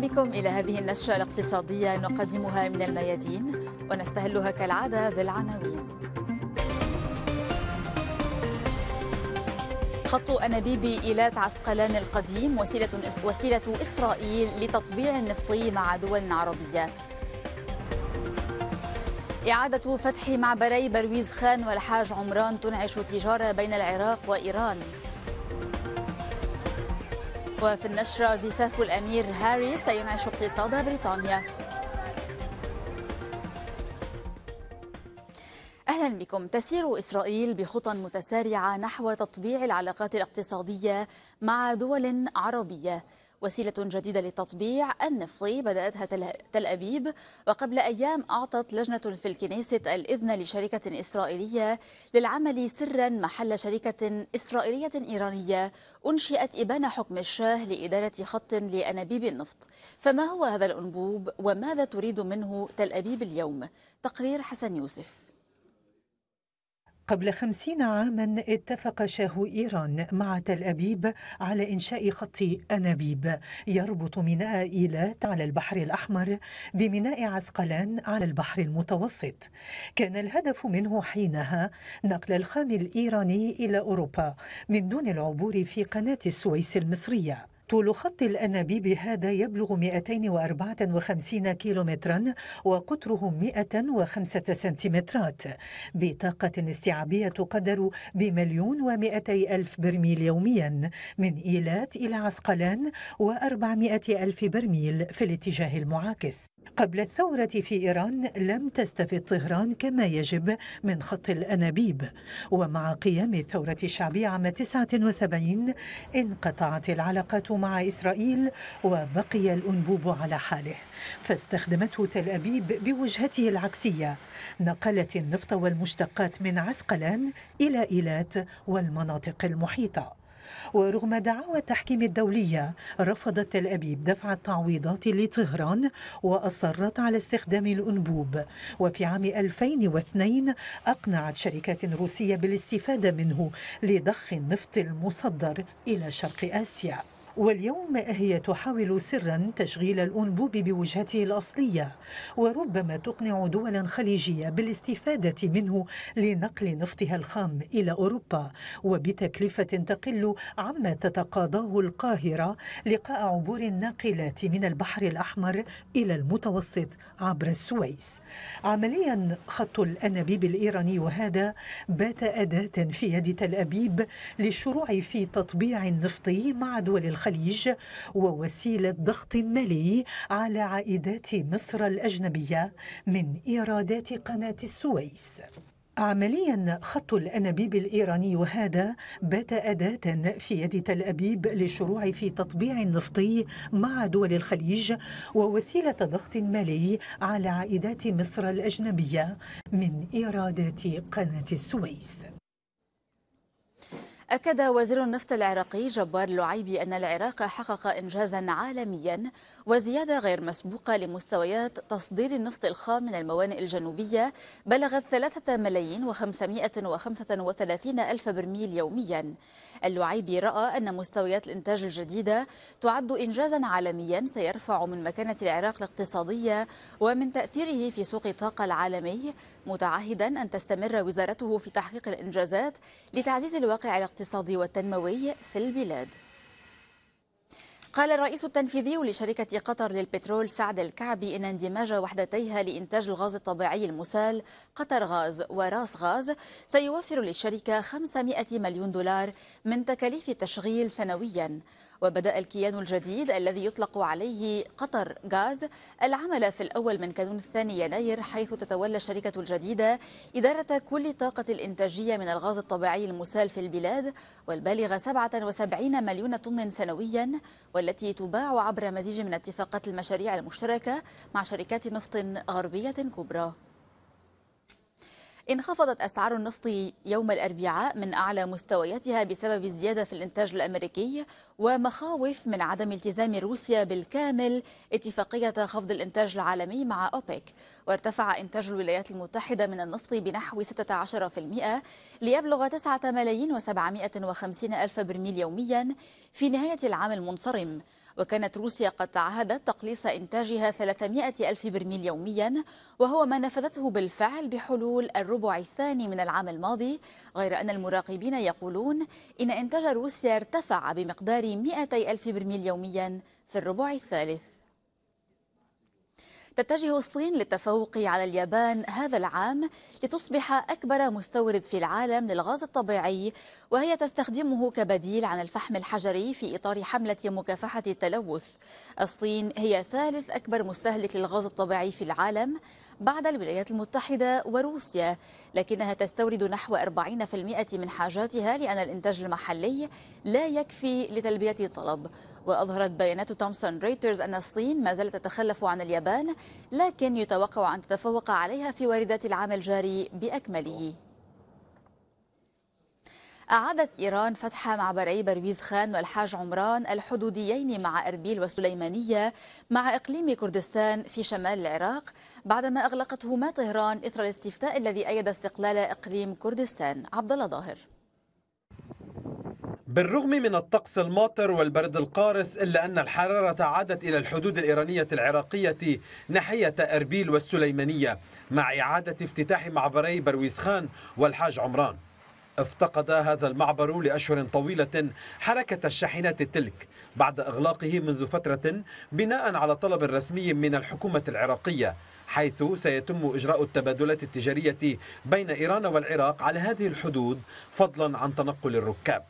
بكم إلى هذه النشرة الاقتصادية نقدمها من الميادين ونستهلها كالعادة بالعناوين خط أنابيب إيلات عسقلان القديم وسيلة, وسيلة إسرائيل لتطبيع النفطي مع دول عربية إعادة فتح معبري برويز خان والحاج عمران تنعش تجارة بين العراق وإيران وفي النشرة زفاف الأمير هاري سينعش اقتصاد بريطانيا أهلا بكم تسير إسرائيل بخطى متسارعة نحو تطبيع العلاقات الاقتصادية مع دول عربية وسيلة جديدة للتطبيع النفطي بدأتها تل أبيب وقبل أيام أعطت لجنة في الكنيسة الإذن لشركة إسرائيلية للعمل سرا محل شركة إسرائيلية إيرانية أنشئت إبان حكم الشاه لإدارة خط لأنابيب النفط فما هو هذا الأنبوب وماذا تريد منه تل أبيب اليوم؟ تقرير حسن يوسف قبل خمسين عاما اتفق شاه إيران مع تل أبيب على إنشاء خط أنابيب يربط ميناء إيلات على البحر الأحمر بميناء عسقلان على البحر المتوسط كان الهدف منه حينها نقل الخام الإيراني إلى أوروبا من دون العبور في قناة السويس المصرية طول خط الأنابيب هذا يبلغ 254 كيلومترا وقطره 105 سنتيمترات بطاقة استيعابية تقدر بمليون ومئتي ألف برميل يوميا من إيلات إلى عسقلان و400 ألف برميل في الاتجاه المعاكس قبل الثورة في إيران لم تستفد طهران كما يجب من خط الأنابيب ومع قيام الثورة الشعبية عام 79 انقطعت العلاقات مع إسرائيل وبقي الأنبوب على حاله فاستخدمته تل أبيب بوجهته العكسية نقلت النفط والمشتقات من عسقلان إلى إيلات والمناطق المحيطة ورغم دعاوى التحكيم الدولية رفضت تل أبيب دفع التعويضات لطهران وأصرت على استخدام الأنبوب وفي عام 2002 أقنعت شركات روسية بالاستفادة منه لضخ النفط المصدر إلى شرق آسيا واليوم هي تحاول سرا تشغيل الأنبوب بوجهته الأصلية وربما تقنع دولا خليجية بالاستفادة منه لنقل نفطها الخام إلى أوروبا وبتكلفة تقل عما تتقاضاه القاهرة لقاء عبور الناقلات من البحر الأحمر إلى المتوسط عبر السويس عمليا خط الأنابيب الإيراني هذا بات أداة في يد تل أبيب للشروع في تطبيع النفطي مع دول الخليج الخليج ووسيلة ضغط مالي على عائدات مصر الأجنبية من إيرادات قناة السويس عمليا خط الانابيب الايراني هذا بات اداه في يد تل ابيب للشروع في تطبيع نفطي مع دول الخليج ووسيله ضغط مالي على عائدات مصر الاجنبيه من ايرادات قناه السويس أكد وزير النفط العراقي جبار اللعيبي أن العراق حقق إنجازا عالميا وزيادة غير مسبوقة لمستويات تصدير النفط الخام من الموانئ الجنوبية بلغت 3 ملايين و535 ألف برميل يوميا اللعيبي رأى أن مستويات الإنتاج الجديدة تعد إنجازا عالميا سيرفع من مكانة العراق الاقتصادية ومن تأثيره في سوق الطاقة العالمي متعهدا أن تستمر وزارته في تحقيق الإنجازات لتعزيز الواقع الاقتصادي الاقتصادي والتنموي في البلاد قال الرئيس التنفيذي لشركة قطر للبترول سعد الكعبي إن اندماج وحدتيها لإنتاج الغاز الطبيعي المسال قطر غاز وراس غاز سيوفر للشركة 500 مليون دولار من تكاليف التشغيل سنويا وبدأ الكيان الجديد الذي يطلق عليه قطر غاز العمل في الأول من كانون الثاني يناير حيث تتولى الشركة الجديدة إدارة كل طاقة الإنتاجية من الغاز الطبيعي المسال في البلاد والبالغة 77 مليون طن سنويا والتي تباع عبر مزيج من اتفاقات المشاريع المشتركة مع شركات نفط غربية كبرى انخفضت أسعار النفط يوم الأربعاء من أعلى مستوياتها بسبب الزيادة في الإنتاج الأمريكي ومخاوف من عدم التزام روسيا بالكامل اتفاقية خفض الإنتاج العالمي مع أوبك وارتفع إنتاج الولايات المتحدة من النفط بنحو 16% ليبلغ 9 ملايين و750 ألف برميل يوميا في نهاية العام المنصرم وكانت روسيا قد تعهدت تقليص إنتاجها 300 ألف برميل يوميا وهو ما نفذته بالفعل بحلول الربع الثاني من العام الماضي غير أن المراقبين يقولون إن إنتاج روسيا ارتفع بمقدار 200 ألف برميل يوميا في الربع الثالث تتجه الصين للتفوق على اليابان هذا العام لتصبح أكبر مستورد في العالم للغاز الطبيعي وهي تستخدمه كبديل عن الفحم الحجري في إطار حملة مكافحة التلوث الصين هي ثالث أكبر مستهلك للغاز الطبيعي في العالم بعد الولايات المتحدة وروسيا لكنها تستورد نحو 40% من حاجاتها لأن الإنتاج المحلي لا يكفي لتلبية الطلب وأظهرت بيانات تومسون ريترز أن الصين ما زالت تتخلف عن اليابان لكن يتوقع أن تتفوق عليها في واردات العام الجاري بأكمله أعادت إيران فتح معبري برويز خان والحاج عمران الحدوديين مع أربيل وسليمانية مع إقليم كردستان في شمال العراق بعدما أغلقتهما طهران إثر الاستفتاء الذي أيد استقلال إقليم كردستان عبد الله ظاهر بالرغم من الطقس الماطر والبرد القارس إلا أن الحرارة عادت إلى الحدود الإيرانية العراقية ناحية أربيل والسليمانية مع إعادة افتتاح معبري برويز خان والحاج عمران افتقد هذا المعبر لأشهر طويلة حركة الشاحنات تلك بعد إغلاقه منذ فترة بناء على طلب رسمي من الحكومة العراقية حيث سيتم إجراء التبادلات التجارية بين إيران والعراق على هذه الحدود فضلا عن تنقل الركاب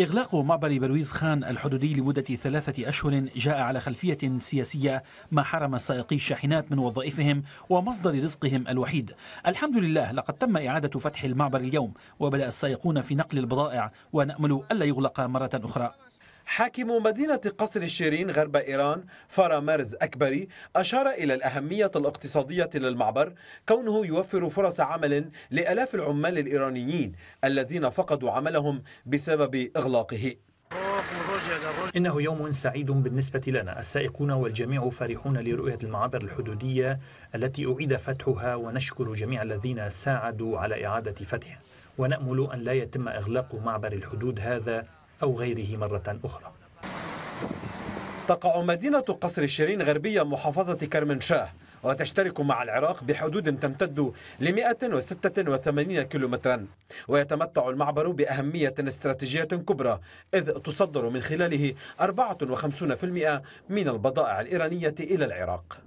إغلاق معبر بلويز خان الحدودي لمدة ثلاثة أشهر جاء على خلفية سياسية ما حرم سائقي الشاحنات من وظائفهم ومصدر رزقهم الوحيد الحمد لله لقد تم إعادة فتح المعبر اليوم وبدأ السائقون في نقل البضائع ونأمل ألا يغلق مرة أخرى حاكم مدينة قصر الشيرين غرب إيران فارامرز أكبري أشار إلى الأهمية الاقتصادية للمعبر كونه يوفر فرص عمل لألاف العمال الإيرانيين الذين فقدوا عملهم بسبب إغلاقه إنه يوم سعيد بالنسبة لنا السائقون والجميع فرحون لرؤية المعابر الحدودية التي أعيد فتحها ونشكر جميع الذين ساعدوا على إعادة فتحها ونأمل أن لا يتم إغلاق معبر الحدود هذا أو غيره مرة أخرى تقع مدينة قصر الشيرين غربية محافظة كرمنشاه وتشترك مع العراق بحدود تمتد ل 186 كيلومترا ويتمتع المعبر بأهمية استراتيجية كبرى إذ تصدر من خلاله 54% من البضائع الإيرانية إلى العراق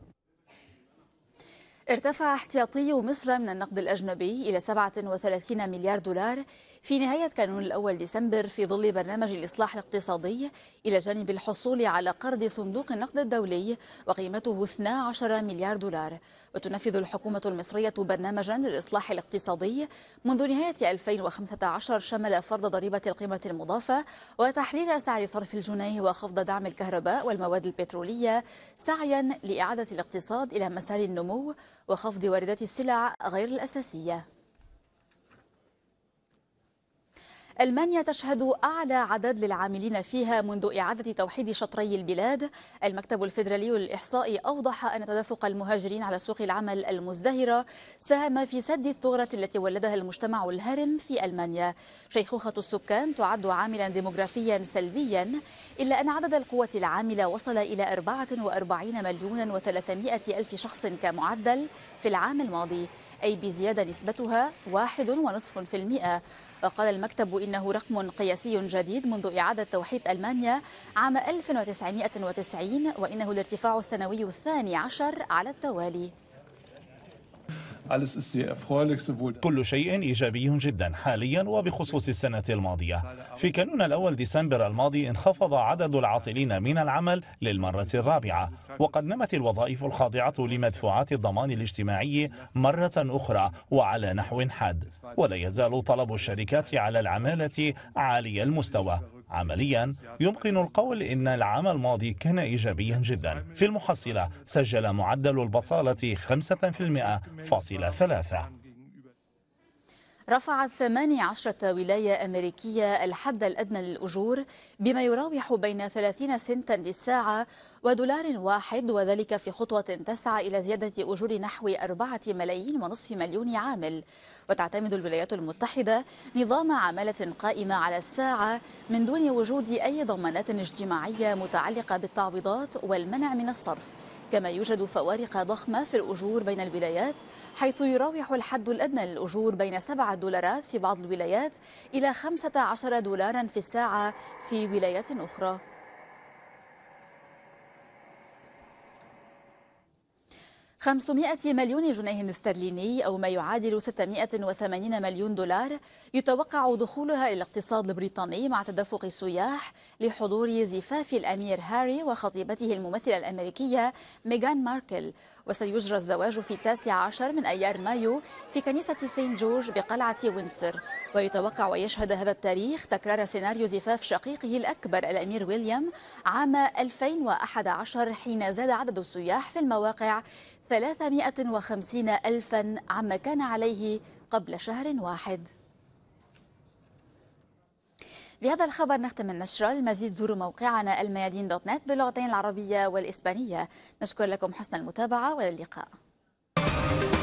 ارتفع احتياطي مصر من النقد الأجنبي إلى 37 مليار دولار في نهاية كانون الأول ديسمبر في ظل برنامج الإصلاح الاقتصادي إلى جانب الحصول على قرض صندوق النقد الدولي وقيمته 12 مليار دولار وتنفذ الحكومة المصرية برنامجا للإصلاح الاقتصادي منذ نهاية 2015 شمل فرض ضريبة القيمة المضافة وتحرير سعر صرف الجنيه وخفض دعم الكهرباء والمواد البترولية سعيا لإعادة الاقتصاد إلى مسار النمو وخفض واردات السلع غير الأساسية ألمانيا تشهد أعلى عدد للعاملين فيها منذ إعادة توحيد شطري البلاد المكتب الفيدرالي للإحصاء أوضح أن تدفق المهاجرين على سوق العمل المزدهرة ساهم في سد الثغرة التي ولدها المجتمع الهرم في ألمانيا شيخوخة السكان تعد عاملا ديموغرافيا سلبيا إلا أن عدد القوة العاملة وصل إلى 44 مليون و300 ألف شخص كمعدل في العام الماضي أي بزيادة نسبتها 1.5% وقال المكتب إنه رقم قياسي جديد منذ إعادة توحيد ألمانيا عام 1990 وإنه الارتفاع السنوي الثاني عشر على التوالي كل شيء إيجابي جدا حاليا وبخصوص السنة الماضية في كانون الأول ديسمبر الماضي انخفض عدد العاطلين من العمل للمرة الرابعة وقد نمت الوظائف الخاضعة لمدفوعات الضمان الاجتماعي مرة أخرى وعلى نحو حاد ولا يزال طلب الشركات على العمالة عالي المستوى عمليا يمكن القول إن العام الماضي كان إيجابيا جدا في المحصلة سجل معدل البطالة 5% فاصلة رفعت 18 ولاية أمريكية الحد الأدنى للأجور بما يراوح بين 30 سنتا للساعة ودولار واحد وذلك في خطوة تسعى إلى زيادة أجور نحو 4 ملايين ونصف مليون عامل وتعتمد الولايات المتحدة نظام عمالة قائمة على الساعة من دون وجود أي ضمانات اجتماعية متعلقة بالتعويضات والمنع من الصرف كما يوجد فوارق ضخمة في الأجور بين الولايات حيث يراوح الحد الأدنى للأجور بين 7 دولارات في بعض الولايات إلى 15 دولارا في الساعة في ولايات أخرى 500 مليون جنيه استرليني أو ما يعادل 680 مليون دولار يتوقع دخولها إلى الاقتصاد البريطاني مع تدفق السياح لحضور زفاف الأمير هاري وخطيبته الممثلة الأمريكية ميغان ماركل وسيجرى الزواج في التاسع عشر من أيار مايو في كنيسة سين جورج بقلعة ويندسور ويتوقع ويشهد هذا التاريخ تكرار سيناريو زفاف شقيقه الأكبر الأمير ويليام عام 2011 حين زاد عدد السياح في المواقع 350 ألفا عما كان عليه قبل شهر واحد بهذا الخبر نختم النشرة المزيد زوروا موقعنا الميادين دوت نت باللغتين العربية والإسبانية نشكر لكم حسن المتابعة واللقاء